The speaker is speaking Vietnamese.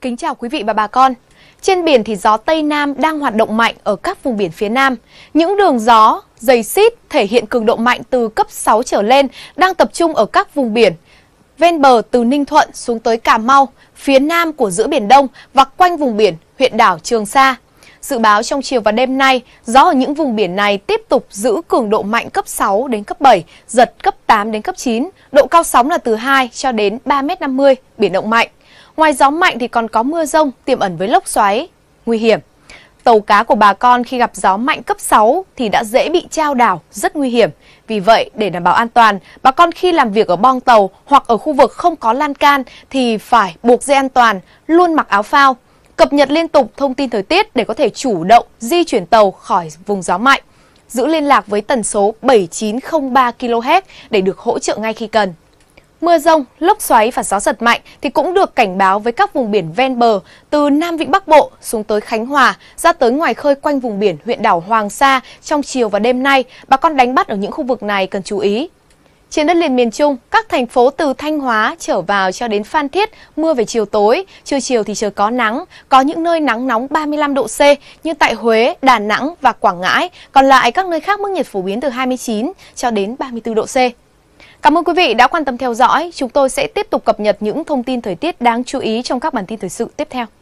Kính chào quý vị và bà con. Trên biển thì gió Tây Nam đang hoạt động mạnh ở các vùng biển phía Nam. Những đường gió, dày xít thể hiện cường độ mạnh từ cấp 6 trở lên đang tập trung ở các vùng biển. Ven bờ từ Ninh Thuận xuống tới Cà Mau, phía Nam của giữa Biển Đông và quanh vùng biển huyện đảo Trường Sa. Dự báo trong chiều và đêm nay, gió ở những vùng biển này tiếp tục giữ cường độ mạnh cấp 6 đến cấp 7, giật cấp 8 đến cấp 9, độ cao sóng là từ 2 cho đến 3m50, biển động mạnh. Ngoài gió mạnh thì còn có mưa rông tiềm ẩn với lốc xoáy, nguy hiểm. Tàu cá của bà con khi gặp gió mạnh cấp 6 thì đã dễ bị trao đảo, rất nguy hiểm. Vì vậy, để đảm bảo an toàn, bà con khi làm việc ở bong tàu hoặc ở khu vực không có lan can thì phải buộc dây an toàn, luôn mặc áo phao cập nhật liên tục thông tin thời tiết để có thể chủ động di chuyển tàu khỏi vùng gió mạnh. Giữ liên lạc với tần số 7903 kHz để được hỗ trợ ngay khi cần. Mưa rông, lốc xoáy và gió giật mạnh thì cũng được cảnh báo với các vùng biển ven bờ từ Nam Vịnh Bắc Bộ xuống tới Khánh Hòa ra tới ngoài khơi quanh vùng biển huyện đảo Hoàng Sa trong chiều và đêm nay. Bà con đánh bắt ở những khu vực này cần chú ý. Trên đất liền miền Trung, các thành phố từ Thanh Hóa trở vào cho đến Phan Thiết, mưa về chiều tối, trưa chiều thì trời có nắng, có những nơi nắng nóng 35 độ C như tại Huế, Đà Nẵng và Quảng Ngãi, còn lại các nơi khác mức nhiệt phổ biến từ 29 cho đến 34 độ C. Cảm ơn quý vị đã quan tâm theo dõi, chúng tôi sẽ tiếp tục cập nhật những thông tin thời tiết đáng chú ý trong các bản tin thời sự tiếp theo.